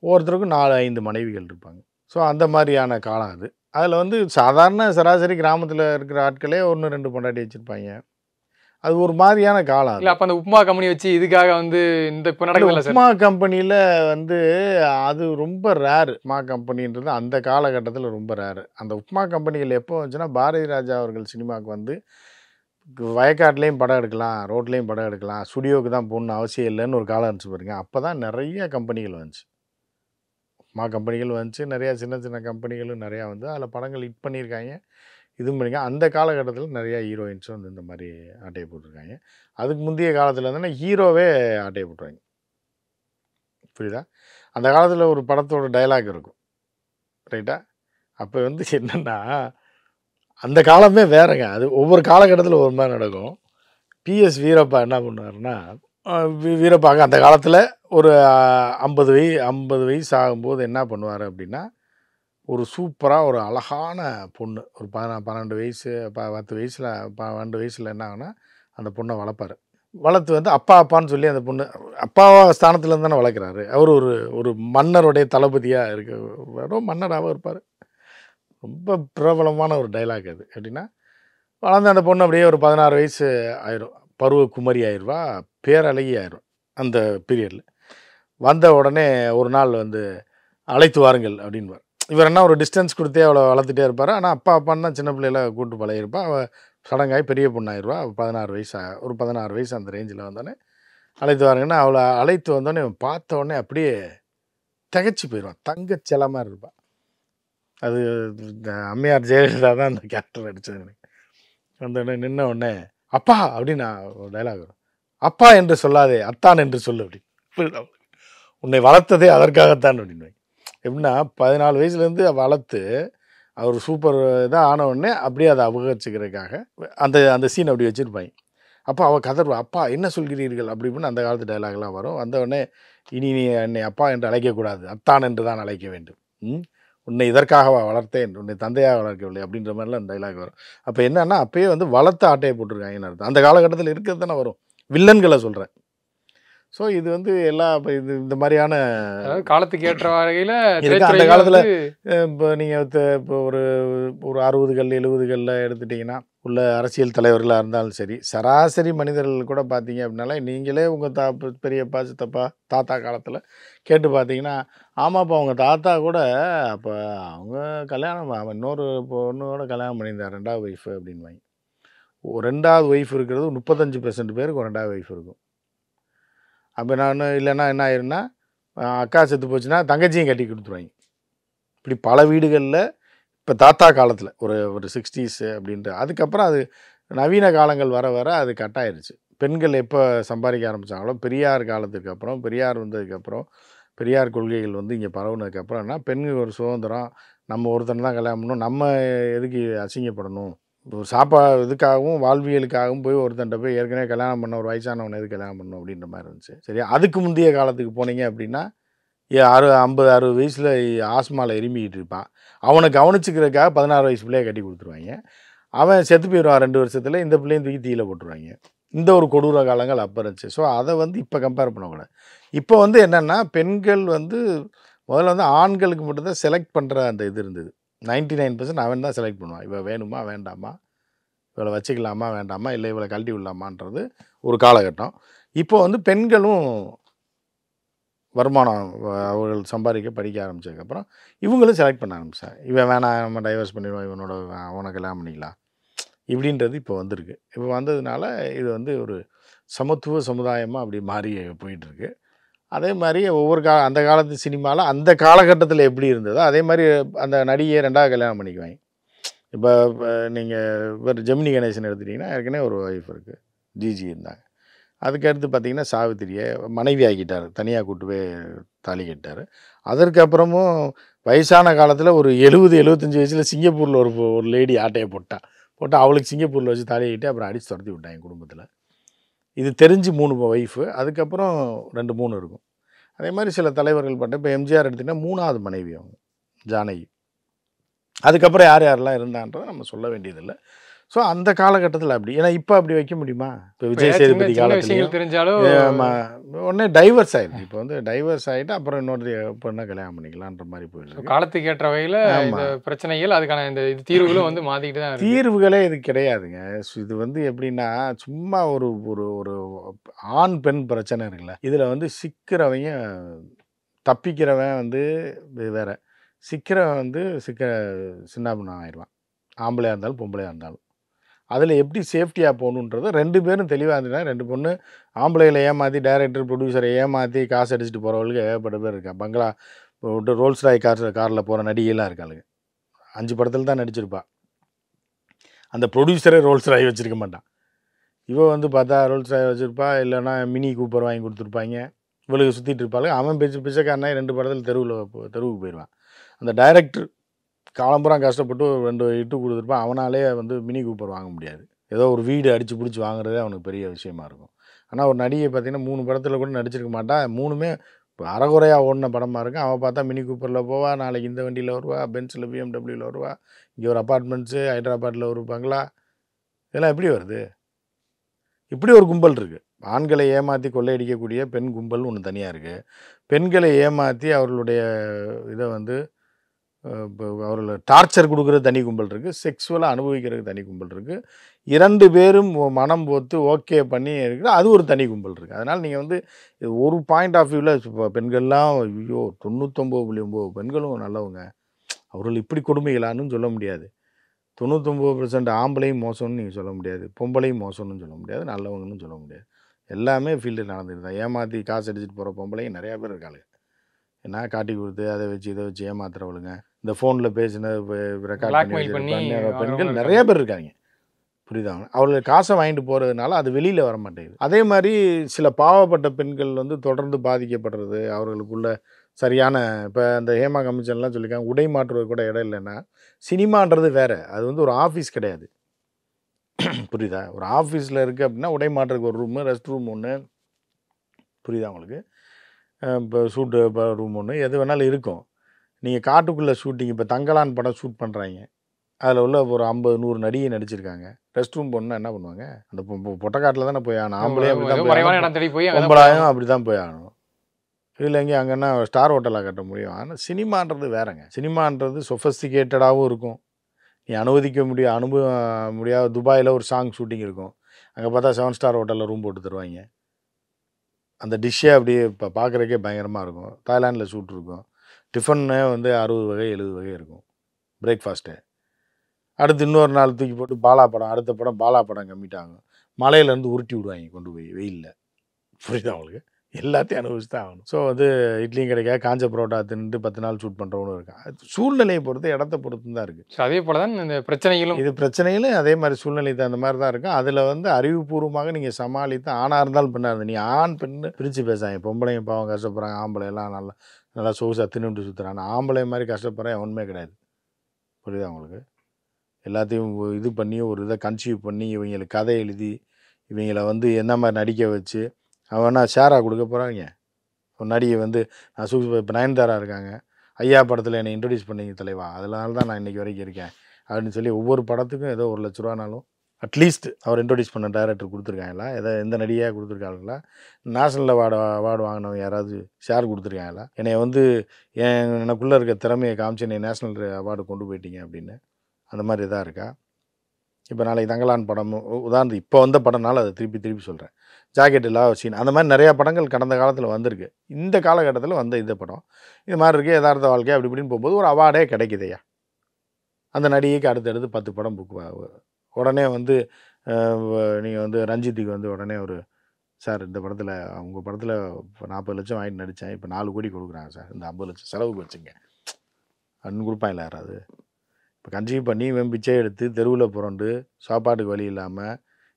ஒவ்வொருத்தருக்கும் நாலு ஐந்து மனைவிகள் இருப்பாங்க ஸோ அந்த மாதிரியான காலம் அது அதில் வந்து சாதாரண சராசரி கிராமத்தில் இருக்கிற ஆட்களே ஒன்று ரெண்டு பொண்டாட்டி வச்சுருப்பாங்க அது ஒரு மாதிரியான காலம் இல்லை அப்போ அந்த உப்மா கம்பெனி வச்சு இதுக்காக வந்து இந்த உப்மா கம்பெனியில் வந்து அது ரொம்ப ரேரு உப்மா கம்பெனின்றது அந்த காலகட்டத்தில் ரொம்ப ரேரு அந்த உப்மா கம்பெனிகள் எப்போ வந்துச்சுன்னா பாரதி ராஜா அவர்கள் சினிமாவுக்கு வந்து வயக்காட்லேயும் படம் எடுக்கலாம் ரோட்லேயும் படம் எடுக்கலாம் ஸ்டுடியோவுக்கு தான் போகணுன்னு அவசியம் இல்லைன்னு ஒரு காலம் இருந்துச்சு பாருங்க அப்போ தான் நிறைய கம்பெனிகள் வந்துச்சு மா கம்பெனிகள் வந்துச்சு நிறையா சின்ன சின்ன கம்பெனிகளும் நிறையா வந்து அதில் படங்கள் ஹிட் பண்ணியிருக்காங்க இது பண்ணிக்க அந்த காலகட்டத்தில் நிறையா ஹீரோயின்ஸும் வந்து இந்த மாதிரி ஆட்டையை போட்டிருக்காங்க அதுக்கு முந்தைய காலத்தில் வந்து ஹீரோவே ஆட்டையை போட்டுருவாங்க புரியுதா அந்த காலத்தில் ஒரு படத்தோட டைலாக் இருக்கும் ரைட்டா அப்போ வந்து என்னென்னா அந்த காலமே வேறங்க அது ஒவ்வொரு காலகட்டத்தில் ஒரு மாதிரி நடக்கும் பிஎஸ் வீரப்பா என்ன பண்ணுவார்னா வீரப்பாங்க அந்த காலத்தில் ஒரு ஐம்பது வயசு ஐம்பது வயசு ஆகும்போது என்ன பண்ணுவார் அப்படின்னா ஒரு சூப்பராக ஒரு அழகான பொண்ணு ஒரு பதினா பன்னெண்டு வயசு ப பத்து வயசில் பன்னெண்டு வயசில் என்ன ஆகுனா அந்த பொண்ணை வளர்ப்பார் வளர்த்து வந்து அப்பா அப்பான்னு சொல்லி அந்த பொண்ணு அப்பா ஸ்தானத்துலேருந்து தானே வளர்க்குறாரு அவர் ஒரு ஒரு மன்னருடைய தளபதியாக இருக்க வெறும் மன்னராகவும் இருப்பார் ரொம்ப பிரபலமான ஒரு டைலாக் அது எப்படின்னா வளர்ந்த அந்த பொண்ணு அப்படியே ஒரு பதினாறு வயசு ஆயிரும் பருவ குமரி ஆயிடுவா பேரழகி ஆயிடுவா அந்த பீரியடில் வந்த உடனே ஒரு நாள் வந்து அழைத்து வாருங்கள் அப்படின்வார் இவர் என்ன ஒரு டிஸ்டன்ஸ் கொடுத்தே அவளை வளர்த்துட்டே இருப்பார் ஆனால் அப்பா அப்பான்னு தான் சின்ன பிள்ளையில கூட்டு பழகிருப்பா அவள் சடங்காய் பெரிய பொண்ணாயிருவா பதினாறு வயசாக ஒரு பதினாறு வயசு அந்த ரேஞ்சில் வந்தோடனே அழைத்து வாருங்கன்னா அவளை அழைத்து வந்தோடனே பார்த்த உடனே அப்படியே திகச்சு போயிடுவான் தங்கச்சல மாதிரி இருப்பான் அது அம்மையார் ஜெயலலிதா தான் அந்த கேரக்டர் அடித்தது எனக்கு வந்தோடனே நின்ன உடனே அப்பா அப்படின்னு ஒரு டைலாக் வரும் அப்பா என்று சொல்லாதே அத்தான் என்று சொல்லு அப்படி உன்னை வளர்த்ததே அதற்காகத்தான் அப்படின்னு எப்படின்னா பதினாலு வயசுலேருந்து வளர்த்து அவர் சூப்பர் இதாக ஆனவுடனே அப்படியே அதை அபகரிச்சுக்கிறதுக்காக அந்த அந்த சீன் அப்படி வச்சுருப்பாங்க அப்போ அவள் கதர்வா அப்பா என்ன சொல்கிறீர்கள் அப்படி இப்படின்னு அந்த காலத்து டைலாக்லாம் வரும் வந்தவுடனே இனி நீ என்னை அப்பா என்று அழைக்கக்கூடாது அத்தான் என்று தான் அழைக்க வேண்டும் உன்னை இதற்காகவா வளர்த்தேன் உன்னை தந்தையாக வளர்க்கவில்லை அப்படின்ற மாதிரிலாம் டைலாக் வரும் அப்போ என்னென்னா அப்போயே வந்து வளர்த்த ஆட்டையை போட்டிருக்காங்கன்னு அர்த்தம் அந்த காலகட்டத்தில் இருக்கிறது தானே வரும் வில்லன்களை சொல்கிறேன் ஸோ இது வந்து எல்லா இது இந்த மாதிரியான காலத்துக்கு ஏற்ற வகையில் அந்த காலத்தில் இப்போ நீங்கள் இப்போ ஒரு ஒரு அறுபதுகள் எழுபதுகளில் எடுத்துட்டிங்கன்னா உள்ள அரசியல் தலைவர்களாக இருந்தாலும் சரி சராசரி மனிதர்கள் கூட பார்த்தீங்க அப்படின்னாலே நீங்களே உங்கள் தா பெரியப்பா சித்தப்பா தாத்தா காலத்தில் கேட்டு பார்த்தீங்கன்னா ஆமாப்பா உங்கள் தாத்தா கூட அப்போ அவங்க கல்யாணம் அவன் இன்னொரு பொண்ணோட கல்யாணம் பண்ணியிருந்தார் ரெண்டாவது ஒய்ஃபு அப்படின்வாங்க ரெண்டாவது ஒய்ஃப் இருக்கிறது முப்பத்தஞ்சு பெர்சன்ட் பேருக்கு ரெண்டாவது ஒய்ஃப் இருக்கும் அப்போ நான் இல்லைன்னா என்ன ஆயிருன்னா அக்கா செத்து போச்சுன்னா தங்கச்சியும் கட்டி கொடுத்துருவாங்க இப்படி பல வீடுகளில் இப்போ தாத்தா காலத்தில் ஒரு ஒரு சிக்ஸ்டீஸு அப்படின்ட்டு அதுக்கப்புறம் அது நவீன காலங்கள் வர வர அது கட் ஆயிடுச்சு பெண்கள் எப்போ சம்பாதிக்க ஆரம்பித்தாங்களோ பெரியார் காலத்துக்கு அப்புறம் பெரியார் வந்ததுக்கப்புறம் பெரியார் கொள்கைகள் வந்து இங்கே பரவுனதுக்கப்புறம்னா பெண்கள் ஒரு சுதந்திரம் நம்ம ஒருத்தன் தான் கல்யாணம் பண்ணணும் நம்ம எதுக்கு அசிங்கப்படணும் ஒரு சாப்பா இதுக்காகவும் வாழ்வியலுக்காகவும் போய் ஒருத்தன்ட்ட போய் ஏற்கனவே கல்யாணம் பண்ண ஒரு வயசானவனை எது கல்யாணம் பண்ணணும் அப்படின்ற மாதிரி இருந்துச்சு சரி அதுக்கு முந்தைய காலத்துக்கு போனீங்க அப்படின்னா அறு ஐம்பது அறுபது வயசில் ஆஸ்மாவில் எரும்பிக்கிட்டு இருப்பான் அவனை கவனிச்சுக்கிறதுக்காக பதினாறு வயசு பிள்ளைய கட்டி கொடுத்துருவாங்க அவன் செத்து போயிடுவான் ரெண்டு வருஷத்தில் இந்த பிள்ளையும் தூக்கி தீயில போட்டுருவாங்க இந்த ஒரு கொடூர காலங்கள் அப்போ இருந்துச்சு ஸோ அதை வந்து இப்போ கம்பேர் பண்ணக்கூடாது இப்போ வந்து என்னென்னா பெண்கள் வந்து முதல்ல வந்து ஆண்களுக்கு மட்டும்தான் செலக்ட் பண்ணுற அந்த இது இருந்தது நைன்டி நைன் பர்சன்ட் அவன் தான் செலக்ட் பண்ணுவான் இவள் வேணுமா வேண்டாமா இவளை வச்சுக்கலாமா வேண்டாமா இல்லை இவளை கழட்டி விடலாமான்றது ஒரு காலகட்டம் இப்போ வந்து பெண்களும் வருமானம் அவர்கள் சம்பாதிக்க படிக்க ஆரம்பித்ததுக்கப்புறம் இவங்களும் செலக்ட் பண்ண ஆரம்பித்தாங்க இவன் வேணாம் நம்ம டைவர்ஸ் பண்ணிடுவோம் இவனோட அவனை கல்யாணம் பண்ணிக்கலாம் இப்படின்றது இப்போ வந்திருக்கு இப்போ வந்ததுனால இது வந்து ஒரு சமத்துவ சமுதாயமாக அப்படி மாறி போயிட்டுருக்கு அதே மாதிரி ஒவ்வொரு கா அந்த காலத்து சினிமாவில் அந்த காலகட்டத்தில் எப்படி இருந்ததோ அதே மாதிரி அந்த நடிகையை ரெண்டாவது கல்யாணம் பண்ணிக்குவாங்க இப்போ நீங்கள் ஜெமினி கணேசன் எடுத்துட்டிங்கன்னா ஏற்கனவே ஒரு ஒய்ஃப் இருக்குது ஜிஜி இருந்தாங்க அதுக்கடுத்து பார்த்திங்கன்னா சாவித்திரியை மனைவி ஆகிட்டார் தனியாக கூட்டுவே போய் தாலி கட்டார் அதற்கப்புறமும் வயசான காலத்தில் ஒரு எழுபது எழுபத்தஞ்சி வயசில் சிங்கப்பூரில் ஒரு ஒரு லேடி ஆட்டையை போட்டால் போட்டால் அவளுக்கு சிங்கப்பூரில் வச்சு தாலி கட்டி அப்புறம் அடித்து துரத்தி என் குடும்பத்தில் இது தெரிஞ்சு மூணு ஒய்ஃபு அதுக்கப்புறம் ரெண்டு மூணு இருக்கும் அதே மாதிரி சில தலைவர்கள் பண்ணிட்டு இப்போ எம்ஜிஆர் எடுத்திங்கன்னா மூணாவது மனைவி அவங்க ஜானகி அதுக்கப்புறம் யார் யாரெல்லாம் இருந்தான்றதை நம்ம சொல்ல வேண்டியதில்லை ஸோ அந்த காலகட்டத்தில் அப்படி ஏன்னா இப்போ அப்படி வைக்க முடியுமா இப்போ விஜய் சேதுபதி காலத்தில் தெரிஞ்சாலும் உடனே டைவர்ஸ் ஆகிடுது இப்போ வந்து டைவர்ஸ் ஆகிட்டு அப்புறம் இன்னொரு பொண்ணை கல்யாணம் பண்ணிக்கலான்ற மாதிரி போயிடுது காலத்துக்கு ஏற்ற வகையில் பிரச்சனைகள் அதுக்கான இந்த இது தீர்வுகளும் வந்து மாற்றிக்கிட்டு தான் தீர்வுகளே இது கிடையாதுங்க இது வந்து எப்படின்னா சும்மா ஒரு ஒரு ஒரு ஆண் பெண் பிரச்சனை இருக்குல்ல இதில் வந்து சிக்கிறவங்க தப்பிக்கிறவன் வந்து வேற சிக்கிறவன் வந்து சிக்க சின்னாபுணம் ஆயிடுவான் ஆம்பளையாக இருந்தாலும் பொம்பளையாக இருந்தாலும் அதில் எப்படி சேஃப்டியாக போகணுன்றது ரெண்டு பேரும் தெளிவாக இருந்தால் ரெண்டு பொண்ணு ஆம்பளைகளை ஏமாற்றி டைரக்டர் ப்ரொடியூசரை ஏமாற்றி காசு அடிச்சுட்டு போகிறவங்களுக்கு ஏகப்பட்ட பேர் இருக்கா பங்களா விட்டு ரோல்ஸ் ராய் கார் காரில் போகிற நடிகைலாம் இருக்காளுங்க அஞ்சு படத்தில் தான் நடிச்சிருப்பா அந்த ப்ரொடியூசரே ரோல்ஸ் ராய் வச்சுருக்க மாட்டான் இவன் வந்து பார்த்தா ரோல்ஸ் ராய் வச்சுருப்பா இல்லைனா மினி கூப்பர் வாங்கி கொடுத்துருப்பாங்க இவளுக்கு சுற்றிட்டு இருப்பாளுங்க அவன் பிச்சை பிச்சைக்காரனா ரெண்டு படத்தில் தெருவில் தெருவுக்கு போயிடுவான் அந்த டைரக்டர் காலம்புறம் கஷ்டப்பட்டு ரெண்டு இட்டு கொடுத்துருப்பான் அவனாலே வந்து மினி கூப்பர் வாங்க முடியாது ஏதோ ஒரு வீடு அடித்து பிடிச்சி வாங்குறதே அவனுக்கு பெரிய விஷயமா இருக்கும் ஆனால் ஒரு நடிகை பார்த்திங்கன்னா மூணு படத்தில் கூட நடிச்சிருக்க மாட்டான் மூணுமே இப்போ அறகுறையாக ஓடின படமாக இருக்கும் அவன் பார்த்தா மினி கூப்பரில் போவா நாளைக்கு இந்த வண்டியில் வருவா பென்ஸில் பிஎம்டபிள்யூவில் வருவா இங்கே ஒரு அப்பார்ட்மெண்ட்ஸு ஹைதராபாத்தில் ஒரு பங்களா இதெல்லாம் எப்படி வருது இப்படி ஒரு கும்பல் இருக்குது ஆண்களை ஏமாற்றி கொள்ளையடிக்கக்கூடிய பெண் கும்பல் ஒன்று தனியாக இருக்குது பெண்களை ஏமாற்றி அவர்களுடைய இதை வந்து அவர்கள் டார்ச்சர் கொடுக்குற தனி கும்பல் இருக்குது செக்ஸுவலாக அனுபவிக்கிறதுக்கு தனி கும்பல் இருக்குது இரண்டு பேரும் மனம் போத்து ஓகே பண்ணி இருக்குது அது ஒரு தனி கும்பல் இருக்குது அதனால் நீங்கள் வந்து ஒரு பாயிண்ட் ஆஃப் வியூவில் இப்போ பெண்கள்லாம் ஐயோ தொண்ணூத்தொம்பது புள்ளி ஒம்பது பெண்களும் நல்லவங்க அவர்கள் இப்படி கொடுமைகளான்னு சொல்ல முடியாது தொண்ணூத்தொம்பது பர்சன்ட் ஆம்பளையும் மோசம்னு நீங்கள் சொல்ல முடியாது பொம்பளையும் மோசம்னு சொல்ல முடியாது நல்லவங்கன்னு சொல்ல முடியாது எல்லாமே ஃபீல்டு நடந்துட்டு தான் ஏமாற்றி காசு அடிச்சுட்டு போகிற பொம்பளையும் நிறையா பேர் இருக்காங்க நான் காட்டி கொடுத்து அதை வச்சு இதை வச்சு ஏமாத்துறவளுங்க இந்த ஃபோனில் பேசின பெண்கள் நிறைய பேர் இருக்காங்க புரியுதாங்க அவர்களுக்கு காசை வாங்கிட்டு போகிறதுனால அது வெளியில் வர மாட்டேங்குது அதே மாதிரி சில பாவப்பட்ட பெண்கள் வந்து தொடர்ந்து பாதிக்கப்படுறது அவர்களுக்குள்ள சரியான இப்போ அந்த ஹேமா கமிஷன்லாம் சொல்லியிருக்காங்க உடை மாற்றுவது கூட இடம் இல்லைன்னா சினிமான்றது வேறு அது வந்து ஒரு ஆஃபீஸ் கிடையாது புரியுதா ஒரு ஆஃபீஸில் இருக்குது அப்படின்னா உடை மாற்றுறதுக்கு ஒரு ரூமு ரெஸ்ட் ரூம் ஒன்று புரியுதா உங்களுக்கு இப்போ சூட்டு ரூம் ஒன்று எது வேணாலும் இருக்கும் நீங்கள் காட்டுக்குள்ளே ஷூட்டிங் இப்போ தங்கலான் படம் ஷூட் பண்ணுறாங்க அதில் உள்ள ஒரு ஐம்பது நூறு நடிகை நடிச்சிருக்காங்க ரெஸ்ட் ரூம் போனால் என்ன பண்ணுவாங்க அந்த பொட்டக்காட்டில் தானே போய் ஆகணும் ஆம்பளே ஒம்பளாயும் அப்படி தான் போய் ஆகணும் இதில் எங்கேயும் அங்கன்னா ஸ்டார் ஹோட்டலாக கட்ட முடியும் ஆனால் சினிமான்றது வேறங்க சினிமான்றது சொஃபஸ்டிகேட்டடாகவும் இருக்கும் நீ அனுமதிக்க முடியும் அனுபவ முடியாத துபாயில் ஒரு சாங் ஷூட்டிங் இருக்கும் அங்கே பார்த்தா செவன் ஸ்டார் ஹோட்டலில் ரூம் போட்டு தருவாங்க அந்த டிஷ்ஷே அப்படியே இப்போ பார்க்குறக்கே பயங்கரமாக இருக்கும் தாய்லாண்டில் ஷூட் இருக்கும் டிஃபன்னே வந்து அறுபது வகை எழுபது வகை இருக்கும் பிரேக்ஃபாஸ்ட்டு அடுத்து இன்னொரு நாள் தூக்கி போட்டு பாலா படம் அடுத்த படம் பாலா படம் கம்மிட்டாங்க மலையிலேருந்து உருட்டி விடுவாங்க கொண்டு போய் வெயிலில் புரியுதா அவங்களுக்கு எல்லாத்தையும் அனுபவிச்சு தான் ஆகணும் ஸோ வந்து இட்லியும் கிடைக்காது காஞ்ச புரோட்டா தின்ட்டு பத்து நாள் ஷூட் பண்ணுறவனும் இருக்கான் சூழ்நிலையை பொறுத்து இடத்த பொறுத்து தான் இருக்குது அதே போல் தான் இந்த பிரச்சனைகளும் இது பிரச்சனைகளும் அதே மாதிரி சூழ்நிலை தான் அந்த மாதிரி தான் இருக்கும் அதில் வந்து அறிவுபூர்வமாக நீங்கள் சமாளித்து ஆணாக இருந்தாலும் பெண்ணாக இருந்தது நீ ஆண் பெண்ணு பிரித்து பேசாங்க பொம்பளைங்க பாவம் கஷ்டப்படுறாங்க ஆம்பளை எல்லாம் நல்லா நல்லா சொகுசாக தின்னுட்டு சுற்றுறாங்க ஆம்பளை மாதிரி கஷ்டப்படுறேன் ஒன்றுமே கிடையாது புரியுதா உங்களுக்கு எல்லாத்தையும் இது பண்ணி ஒரு இதை கன்சீவ் பண்ணி இவங்களுக்கு கதை எழுதி இவங்களை வந்து என்ன மாதிரி நடிக்க வச்சு அவன் ஷேராக கொடுக்க போகிறாங்க ஒரு நடிகை வந்து நான் சூ இப்போ நயன்தாரா இருக்காங்க ஐயா படத்தில் என்னை இன்ட்ரடியூஸ் பண்ணிங்க தலைவா அதனால தான் நான் இன்றைக்கி வரைக்கும் இருக்கேன் அப்படின்னு சொல்லி ஒவ்வொரு படத்துக்கும் ஏதோ ஒரு லட்ச ரூபானாலும் அட்லீஸ்ட் அவர் இன்ட்ரடியூஸ் பண்ண டைரக்டர் கொடுத்துருக்காங்களா எதை எந்த நடிகையாக கொடுத்துருக்காங்களா நேஷனல் அவார்டு அவார்டு வாங்கினவங்க யாராவது ஷேர் கொடுத்துருக்காங்களா என்னை வந்து எனக்குள்ளே இருக்க திறமையை காமிச்சு என்னை நேஷனல் அவார்டு கொண்டு போயிட்டீங்க அப்படின்னு அந்த மாதிரி இதாக இருக்கா இப்போ நாளைக்கு தங்கலான் படம் உதாரணத்துக்கு இப்போ வந்த படம்னால அதை திருப்பி திருப்பி சொல்கிறேன் ஜாக்கெட் இல்லாத சீன் அந்த மாதிரி நிறையா படங்கள் கடந்த காலத்தில் வந்திருக்கு இந்த காலகட்டத்தில் வந்த இந்த படம் இது மாதிரி இருக்குது யதார்த்த வாழ்க்கை அப்படி இப்படின்னு போகும்போது ஒரு அவார்டே கிடைக்குதையா அந்த நடிகைக்கு அடுத்தடுத்து பத்து படம் புக் உடனே வந்து நீங்கள் வந்து ரஞ்சித்துக்கு வந்து உடனே ஒரு சார் இந்த படத்தில் உங்கள் படத்தில் இப்போ நாற்பது லட்சம் வாங்கிட்டு நடித்தேன் இப்போ நாலு கோடி கொடுக்குறாங்க சார் இந்த ஐம்பது லட்சம் செலவுக்கு வச்சுங்க அப்படின்னு கொடுப்பான் இல்லை யாராவது இப்போ கன்சீவ் பண்ணி இவன் பிச்சை எடுத்து தெருவில் புரண்டு சாப்பாட்டுக்கு வழி இல்லாமல்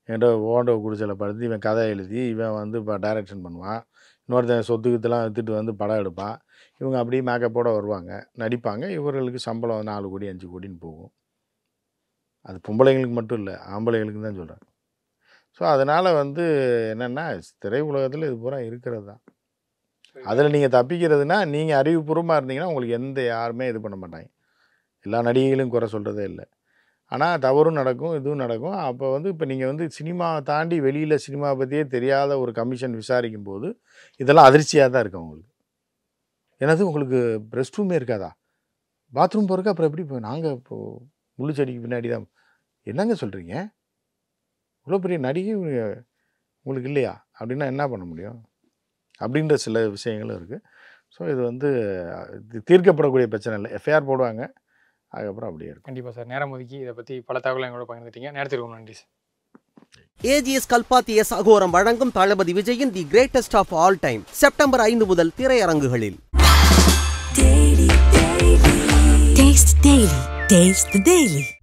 என்கிட்ட ஓண்ட குடிசையில் படுத்து இவன் கதை எழுதி இவன் வந்து இப்போ டைரக்ஷன் பண்ணுவான் இன்னொருத்தன் சொத்துக்கத்தெல்லாம் எடுத்துகிட்டு வந்து படம் எடுப்பான் இவங்க அப்படியே மேக்கப்போட வருவாங்க நடிப்பாங்க இவர்களுக்கு சம்பளம் நாலு கோடி அஞ்சு கோடின்னு போகும் அது பொம்பளைங்களுக்கு மட்டும் இல்லை ஆம்பளைங்களுக்கு தான் சொல்கிறேன் ஸோ அதனால் வந்து என்னென்னா திரை உலகத்தில் இது பூரா இருக்கிறது தான் அதில் நீங்கள் தப்பிக்கிறதுனா நீங்கள் அறிவுபூர்வமாக இருந்தீங்கன்னா உங்களுக்கு எந்த யாருமே இது பண்ண மாட்டாங்க எல்லா நடிகைகளும் குறை சொல்கிறதே இல்லை ஆனால் தவறும் நடக்கும் இதுவும் நடக்கும் அப்போ வந்து இப்போ நீங்கள் வந்து சினிமா தாண்டி வெளியில் சினிமா பற்றியே தெரியாத ஒரு கமிஷன் விசாரிக்கும் போது இதெல்லாம் அதிர்ச்சியாக தான் இருக்கும் உங்களுக்கு எனது உங்களுக்கு ரெஸ்ட் ரூமே இருக்காதா பாத்ரூம் போகிறக்கு அப்புறம் எப்படி இப்போ நாங்கள் இப்போது முள்ளுச்செடிக்கு பின்னாடி தான் என்னங்க சொல்கிறீங்க இவ்வளோ பெரிய நடிகை உங்களுக்கு இல்லையா அப்படின்னா என்ன பண்ண முடியும் அப்படின்ற சில விஷயங்களும் இருக்குது ஸோ இது வந்து தீர்க்கப்படக்கூடிய பிரச்சனை இல்லை எஃப்ஐஆர் போடுவாங்க அதுக்கப்புறம் அப்படியே இருக்கும் கண்டிப்பாக சார் நேரம் ஒதுக்கி இதை பற்றி பல தகவலை எங்களோட பகிர்ந்துட்டீங்க நேரத்திற்கு நன்றி sir AGS Kalpathi S Agoram வழங்கும் தளபதி விஜயின் the greatest of all time September ஐந்து முதல் திரையரங்குகளில் Taste